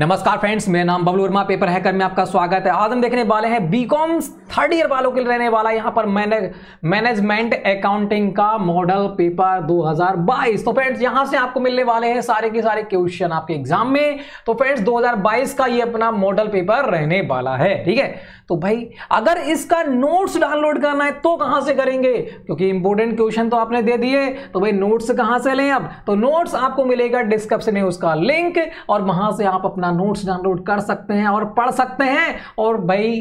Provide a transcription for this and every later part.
नमस्कार फ्रेंड्स मेरा नाम बबलू वर्मा पेपर हैकर में आपका स्वागत है आज हम देखने वाले हैं बीकॉम थर्ड ईयर वालों के लिए रहने वाला यहाँ पर मैनेज मैनेजमेंट अकाउंटिंग का मॉडल पेपर 2022 तो फ्रेंड्स यहाँ से आपको मिलने वाले हैं सारे के सारे क्वेश्चन आपके एग्जाम में तो फ्रेंड्स 2022 का ये अपना मॉडल पेपर रहने वाला है ठीक है तो भाई अगर इसका नोट्स डाउनलोड करना है तो कहां से करेंगे क्योंकि इंपोर्टेंट क्वेश्चन तो आपने दे दिए तो भाई नोट्स कहां से लें अब तो नोट्स आपको मिलेगा डिस्क्रिप्शन में उसका लिंक और वहां से आप अपना नोट्स डाउनलोड कर सकते हैं और पढ़ सकते हैं और भाई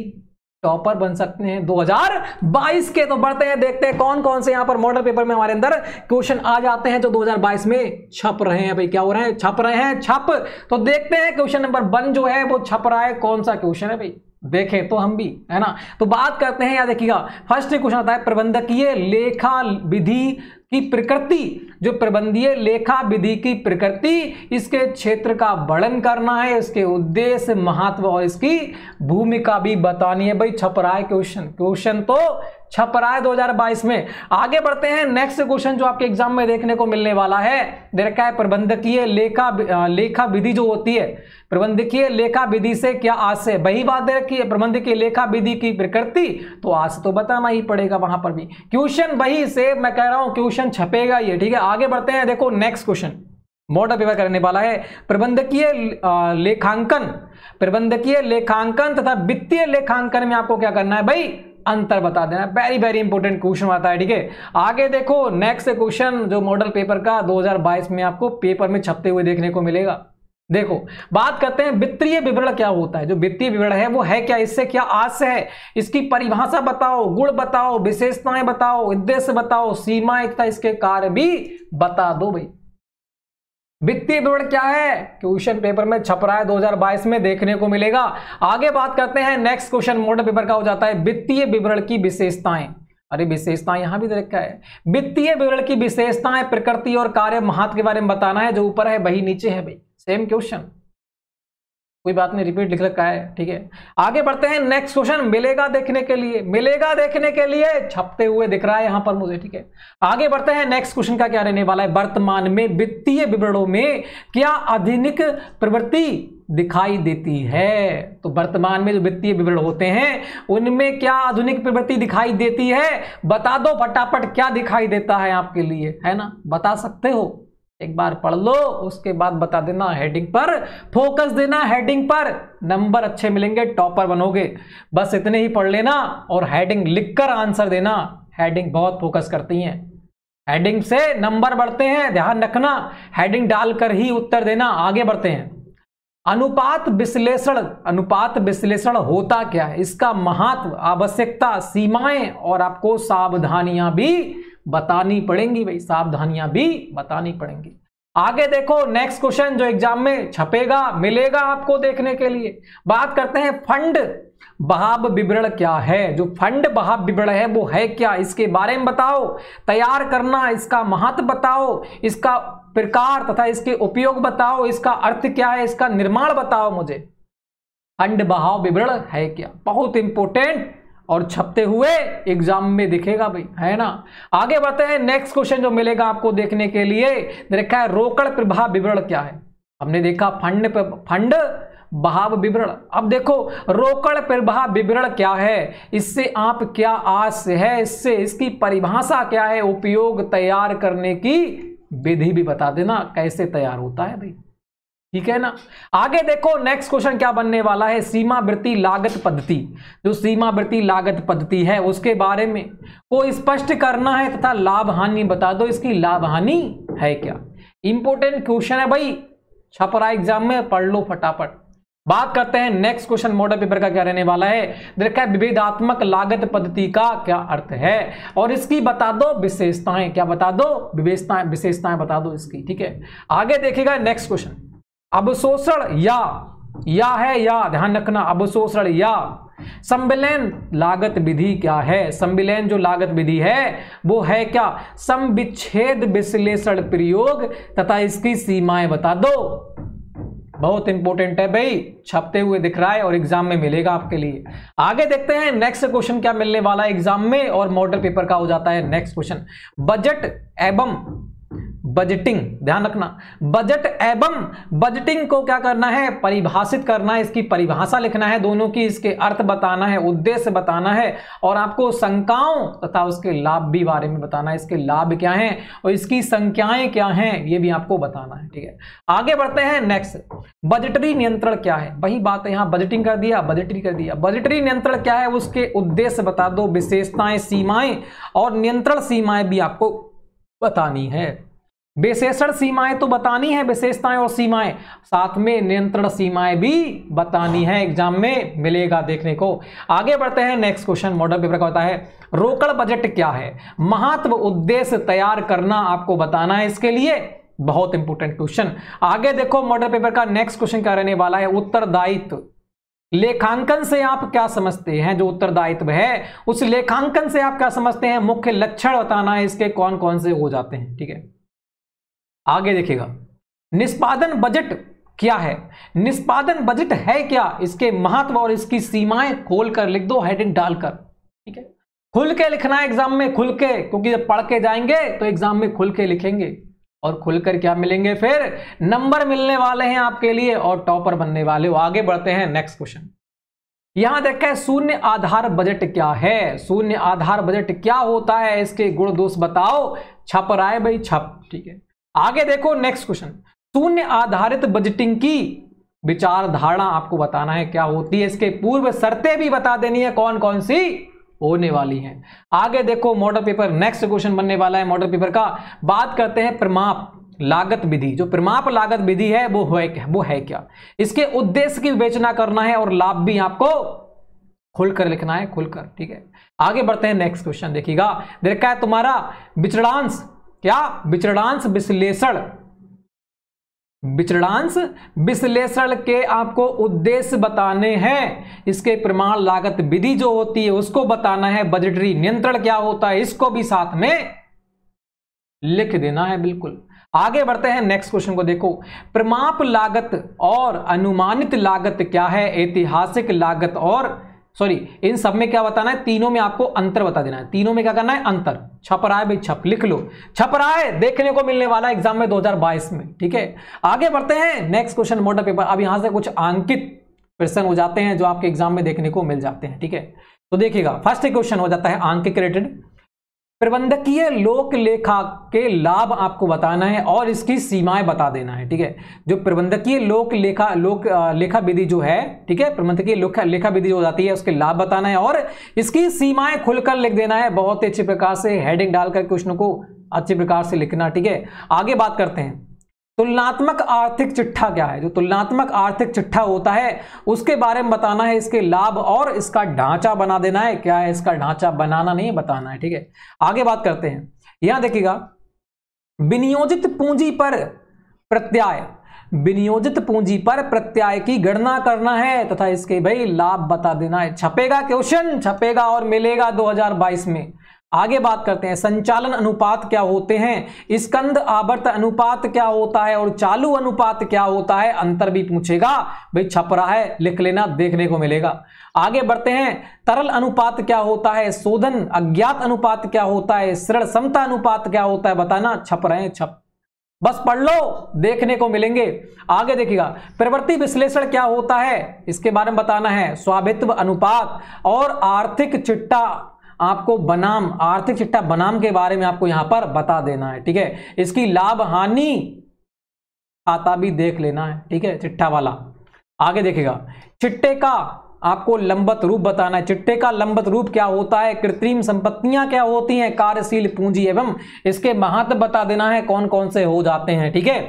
टॉपर बन सकते हैं 2022 के तो बढ़ते हैं देखते हैं कौन कौन से यहां पर मॉडल पेपर में हमारे अंदर क्वेश्चन आ जाते हैं जो 2022 में छप रहे हैं भाई क्या हो रहे हैं छप रहे हैं छप तो देखते हैं क्वेश्चन नंबर वन जो है वो छप रहा है कौन सा क्वेश्चन है भाई देखें तो हम भी है ना तो बात करते हैं या देखिएगा फर्स्ट क्वेश्चन आता है प्रबंधकीय लेखा विधि की प्रकृति जो प्रबंधीय लेखा विधि की प्रकृति इसके क्षेत्र का वर्णन करना है इसके उद्देश्य महत्व और इसकी भूमिका भी बतानी है भाई छप क्वेश्चन क्वेश्चन तो छप 2022 में आगे बढ़ते हैं नेक्स्ट क्वेश्चन जो आपके एग्जाम में देखने को मिलने वाला है देखा है प्रबंधकीय लेखा लेखा विधि जो होती है प्रबंधकीय लेखा विधि से क्या आशय वही बात दे रखी है प्रबंधकीय लेखा विधि की प्रकृति तो आशय तो बताना ही पड़ेगा वहां पर भी क्वेश्चन वही से मैं कह रहा हूं क्वेश्चन क्वेश्चन छपेगा ये ठीक है आगे बढ़ते हैं देखो नेक्स्ट क्वेश्चन मोटा पेपर करने वाला है प्रबंधकीय लेखांकन प्रबंधकीय लेखांकन तथा वित्तीय लेखांकन में आपको क्या करना है भाई अंतर बता देना वेरी वेरी इंपॉर्टेंट क्वेश्चन आता है ठीक है आगे देखो नेक्स्ट क्वेश्चन जो मॉडल पेपर का 2022 में आपको पेपर में छपते हुए देखने को मिलेगा देखो बात करते हैं वित्तीय विवरण क्या होता है जो वित्तीय विवरण है वो है क्या इससे क्या आश है इसकी परिभाषा बताओ गुण बताओ विशेषताएं बताओ उद्देश्य बताओ सीमाएं तथा इसके कार्य भी बता दो भाई वित्तीय विवरण क्या है क्वेश्चन पेपर में छप रहा है 2022 में देखने को मिलेगा आगे बात करते हैं नेक्स्ट क्वेश्चन मोड पेपर का हो जाता है वित्तीय विवरण की विशेषताएं अरे विशेषताएं यहां भी देखा तो है वित्तीय विवरण की विशेषताएं प्रकृति और कार्य महत्व के बारे में बताना है जो ऊपर है वही नीचे है भाई सेम क्वेश्चन कोई बात नहीं रिपीट लिख रखा है ठीक है आगे बढ़ते हैं नेक्स्ट क्वेश्चन मिलेगा देखने के लिए मिलेगा देखने के लिए छपते हुए दिख रहा है यहां पर मुझे ठीक है आगे बढ़ते हैं नेक्स्ट क्वेश्चन का क्या रहने वाला है वर्तमान में वित्तीय विवरणों में क्या आधुनिक प्रवृत्ति दिखाई देती है तो वर्तमान में जो वित्तीय विवरण होते हैं उनमें क्या आधुनिक प्रवृत्ति दिखाई देती है बता दो फटाफट क्या दिखाई देता है आपके लिए है ना बता सकते हो एक बार पढ़ लो उसके बाद बता देना हेडिंग पर फोकस देना हेडिंग पर नंबर अच्छे मिलेंगे टॉपर बनोगे बस इतने ही पढ़ लेना और हेडिंग लिखकर आंसर देना हेडिंग बहुत फोकस करती हैं हेडिंग से नंबर बढ़ते हैं ध्यान रखना हेडिंग डालकर ही उत्तर देना आगे बढ़ते हैं अनुपात विश्लेषण अनुपात विश्लेषण होता क्या है इसका महत्व आवश्यकता सीमाएं और आपको सावधानियां भी बतानी पड़ेंगी भाई सावधानियां भी बतानी पड़ेंगी आगे देखो नेक्स्ट क्वेश्चन जो एग्जाम में छपेगा मिलेगा आपको देखने के लिए बात करते हैं फंड बहाव विवरण क्या है जो फंड बहाव विवरण है वो है क्या इसके बारे में बताओ तैयार करना इसका महत्व बताओ इसका प्रकार तथा इसके उपयोग बताओ इसका अर्थ क्या है इसका निर्माण बताओ मुझे फंड बहाव विवरण है क्या बहुत इंपॉर्टेंट और छपते हुए एग्जाम में दिखेगा भाई है ना आगे बढ़ते हैं नेक्स्ट क्वेश्चन जो मिलेगा आपको देखने के लिए देखा है रोकड़ प्रभाव विवरण क्या है हमने देखा फंड फंड बहाव विवरण अब देखो रोकड़ प्रभाव विवरण क्या है इससे आप क्या आस है इससे इसकी परिभाषा क्या है उपयोग तैयार करने की विधि भी बता देना कैसे तैयार होता है भाई ठीक है ना आगे देखो नेक्स्ट क्वेश्चन क्या बनने वाला है सीमावृत्ति लागत पद्धति जो सीमावृत्ति लागत पद्धति है उसके बारे में को स्पष्ट करना है तथा लाभ हानि बता दो इसकी लाभ हानि है क्या इंपोर्टेंट क्वेश्चन है भाई छपरा एग्जाम में पढ़ लो फटाफट बात करते हैं नेक्स्ट क्वेश्चन मॉडल पेपर का क्या रहने वाला है देखा है विभेदात्मक लागत पद्धति का क्या अर्थ है और इसकी बता दो विशेषताएं क्या बता दो विशेषताएं विशेषताएं बता दो इसकी ठीक है आगे देखेगा नेक्स्ट क्वेश्चन अवशोषण या या है या ध्यान रखना अवशोषण या संविलयन लागत विधि क्या है संबिलेन जो लागत विधि है वो है क्या संविच्छेद विश्लेषण प्रयोग तथा इसकी सीमाएं बता दो बहुत इंपॉर्टेंट है भाई छपते हुए दिख रहा है और एग्जाम में मिलेगा आपके लिए आगे देखते हैं नेक्स्ट क्वेश्चन क्या मिलने वाला है एग्जाम में और मॉडल पेपर का हो जाता है नेक्स्ट क्वेश्चन बजट एवं बजटिंग ध्यान रखना बजट एवं बजटिंग को क्या करना है परिभाषित करना है इसकी परिभाषा लिखना है दोनों की इसके अर्थ बताना है उद्देश्य बताना है और आपको शंकाओं तथा उसके लाभ भी बारे में बताना है इसके लाभ क्या हैं और इसकी संख्याएं क्या हैं ये भी आपको बताना है ठीक है आगे बढ़ते हैं नेक्स्ट बजटरी नियंत्रण क्या है वही बात है यहाँ बजटिंग कर दिया बजटरी कर दिया बजटरी नियंत्रण क्या है उसके उद्देश्य बता दो विशेषताएं सीमाएं और नियंत्रण सीमाएं भी आपको बतानी है विशेषण सीमाएं तो बतानी है विशेषताएं और सीमाएं साथ में नियंत्रण सीमाएं भी बतानी है एग्जाम में मिलेगा देखने को आगे बढ़ते हैं नेक्स्ट क्वेश्चन मॉडल पेपर का होता है रोकड़ बजट क्या है महत्व उद्देश्य तैयार करना आपको बताना है इसके लिए बहुत इंपॉर्टेंट क्वेश्चन आगे देखो मॉडल पेपर का नेक्स्ट क्वेश्चन क्या रहने वाला है उत्तरदायित्व लेखांकन से आप क्या समझते हैं जो उत्तरदायित्व है उस लेखांकन से आप क्या समझते हैं मुख्य लक्षण बताना है इसके कौन कौन से हो जाते हैं ठीक है आगे देखिएगा निष्पादन बजट क्या है निष्पादन बजट है क्या इसके महत्व और इसकी सीमाएं खोलकर लिख दो हेडिंग डालकर ठीक है खुल के लिखना एग्जाम में खुल के क्योंकि जब पढ़ के जाएंगे तो एग्जाम में खुल के लिखेंगे और खुलकर क्या मिलेंगे फिर नंबर मिलने वाले हैं आपके लिए और टॉपर बनने वाले हो आगे बढ़ते हैं नेक्स्ट क्वेश्चन यहां देखा शून्य आधार बजट क्या है शून्य आधार बजट क्या होता है इसके गुण दोष बताओ छप रहा है भाई छप ठीक है आगे देखो नेक्स्ट क्वेश्चन शून्य आधारित बजटिंग की विचारधारणा आपको बताना है क्या होती है इसके पूर्व शर्तें भी बता देनी है कौन कौन सी होने वाली हैं आगे देखो मॉडल पेपर नेक्स्ट क्वेश्चन बनने वाला है मॉडल पेपर का बात करते हैं प्रमाप लागत विधि जो प्रमाप लागत विधि है वो है वो है क्या इसके उद्देश्य की विवेचना करना है और लाभ भी आपको खुलकर लिखना है खुलकर ठीक है आगे बढ़ते हैं नेक्स्ट क्वेश्चन देखिएगा देखा है तुम्हारा विचड़ांश क्या विचरणांश विश्लेषण विचरणांश विश्लेषण के आपको उद्देश्य बताने हैं इसके प्रमाण लागत विधि जो होती है उसको बताना है बजटरी नियंत्रण क्या होता है इसको भी साथ में लिख देना है बिल्कुल आगे बढ़ते हैं नेक्स्ट क्वेश्चन को देखो प्रमाप लागत और अनुमानित लागत क्या है ऐतिहासिक लागत और सॉरी इन सब में क्या बताना है तीनों में आपको अंतर बता देना है तीनों में क्या करना है अंतर छप रहा है भाई छप लिख लो छप रहा है देखने को मिलने वाला एग्जाम में 2022 में ठीक है आगे बढ़ते हैं नेक्स्ट क्वेश्चन मोटर पेपर अब यहां से कुछ अंकित क्वेश्चन हो जाते हैं जो आपके एग्जाम में देखने को मिल जाते हैं ठीक है तो देखिएगा फर्स्ट क्वेश्चन हो जाता है अंक रिलेटेड प्रबंधकीय लोक लेखा के लाभ आपको बताना है और इसकी सीमाएं बता देना है ठीक है जो प्रबंधकीय लोक लेखा लोक लेखा विधि जो है ठीक है प्रबंधकीय लोक लेखा विधि जो जाती है उसके लाभ बताना है और इसकी सीमाएं खुलकर लिख देना है बहुत ही अच्छे प्रकार से हेडिंग डालकर क्वेश्चन को अच्छे प्रकार से लिखना ठीक है आगे बात करते हैं तुलनात्मक आर्थिक चिट्ठा क्या है जो तुलनात्मक आर्थिक चिट्ठा होता है उसके बारे में बताना है इसके लाभ और इसका ढांचा बना देना है क्या है इसका ढांचा बनाना नहीं बताना है ठीक है आगे बात करते हैं यहां देखिएगा विनियोजित पूंजी पर प्रत्याय विनियोजित पूंजी पर प्रत्याय की गणना करना है तथा इसके भाई लाभ बता देना है छपेगा क्वेश्चन छपेगा और मिलेगा 2022 में आगे बात करते हैं संचालन अनुपात क्या होते हैं स्कंद आवर्त अनुपात क्या होता है और चालू अनुपात क्या होता है अंतर भी पूछेगा भाई छप रहा है लिख लेना देखने को मिलेगा आगे बढ़ते हैं तरल अनुपात क्या होता है शोधन अज्ञात अनुपात क्या होता है सृण समता अनुपात क्या होता है बताना छप रहे हैं छप बस पढ़ लो देखने को मिलेंगे आगे देखिएगा प्रवृत्ति विश्लेषण क्या होता है इसके बारे में बताना है स्वाभित्व अनुपात और आर्थिक चिट्टा आपको बनाम आर्थिक चिट्ठा बनाम के बारे में आपको यहां पर बता देना है ठीक है इसकी लाभ हानि आता भी देख लेना है ठीक है चिट्ठा वाला आगे देखेगा चिट्टे का आपको लंबत रूप बताना है चिट्टे का लंबत रूप क्या होता है कृत्रिम संपत्तियां क्या होती हैं कार्यशील पूंजी एवं इसके महत्व बता देना है कौन कौन से हो जाते हैं ठीक है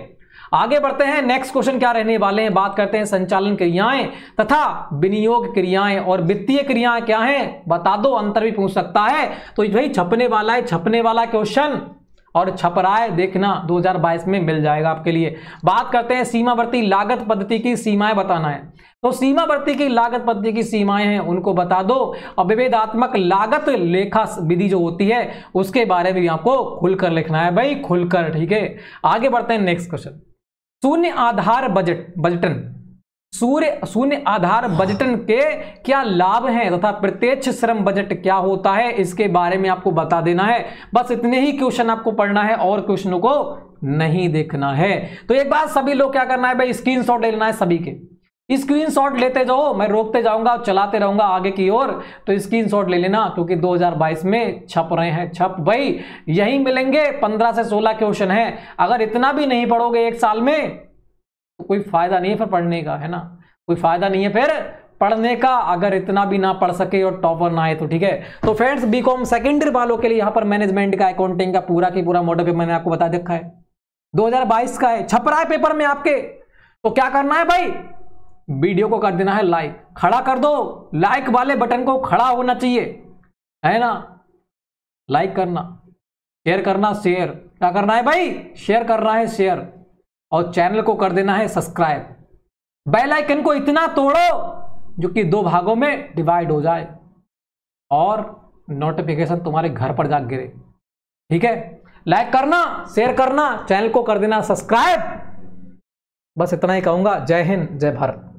आगे बढ़ते हैं नेक्स्ट क्वेश्चन क्या रहने वाले हैं बात करते हैं संचालन क्रियाएं तथा विनियोग क्रियाएं और वित्तीय क्रियाएं क्या हैं बता दो अंतर भी पूछ सकता है तो भाई छपने वाला है छपने वाला क्वेश्चन और छपराए देखना 2022 में मिल जाएगा आपके लिए बात करते हैं सीमावर्ती लागत पद्धति की सीमाएं बताना है तो सीमावर्ती की लागत पद्धति की सीमाएं हैं उनको बता दो और विभेदात्मक लागत लेखा विधि जो होती है उसके बारे में भी आपको खुलकर लिखना है भाई खुलकर ठीक है आगे बढ़ते हैं नेक्स्ट क्वेश्चन शून्य आधार बजट बजटन सूर्य शून्य आधार हाँ। बजटन के क्या लाभ हैं तथा प्रत्यक्ष श्रम बजट क्या होता है इसके बारे में आपको बता देना है बस इतने ही क्वेश्चन आपको पढ़ना है और क्वेश्चनों को नहीं देखना है तो एक बार सभी लोग क्या करना है भाई स्क्रीनशॉट लेना है सभी के शॉट लेते जाओ मैं रोकते जाऊंगा चलाते रहूंगा आगे की ओर तो स्क्रीन ले लेना क्योंकि 2022 में छप रहे हैं छप भाई यही मिलेंगे 15 से 16 क्वेश्चन है अगर इतना भी नहीं पढ़ोगे एक साल में तो कोई फायदा नहीं है फिर पढ़ने का है ना कोई फायदा नहीं है फिर पढ़ने का अगर इतना भी ना पढ़ सके और टॉपर ना आए तो ठीक है तो फ्रेंड्स बी कॉम सेकेंडरी वालों के लिए यहाँ पर मैनेजमेंट का अकाउंटिंग का पूरा की पूरा मॉडल पेपर मैंने आपको बता देखा है 2022 का है छप रहा है पेपर में आपके तो क्या करना है भाई वीडियो को कर देना है लाइक खड़ा कर दो लाइक वाले बटन को खड़ा होना चाहिए है ना लाइक करना शेयर करना शेयर क्या करना है भाई शेयर करना है शेयर और चैनल को कर देना है सब्सक्राइब बेल आइकन को इतना तोड़ो जो कि दो भागों में डिवाइड हो जाए और नोटिफिकेशन तुम्हारे घर पर जा गिरे ठीक है लाइक करना शेयर करना चैनल को कर देना सब्सक्राइब बस इतना ही कहूंगा जय हिंद जय भारत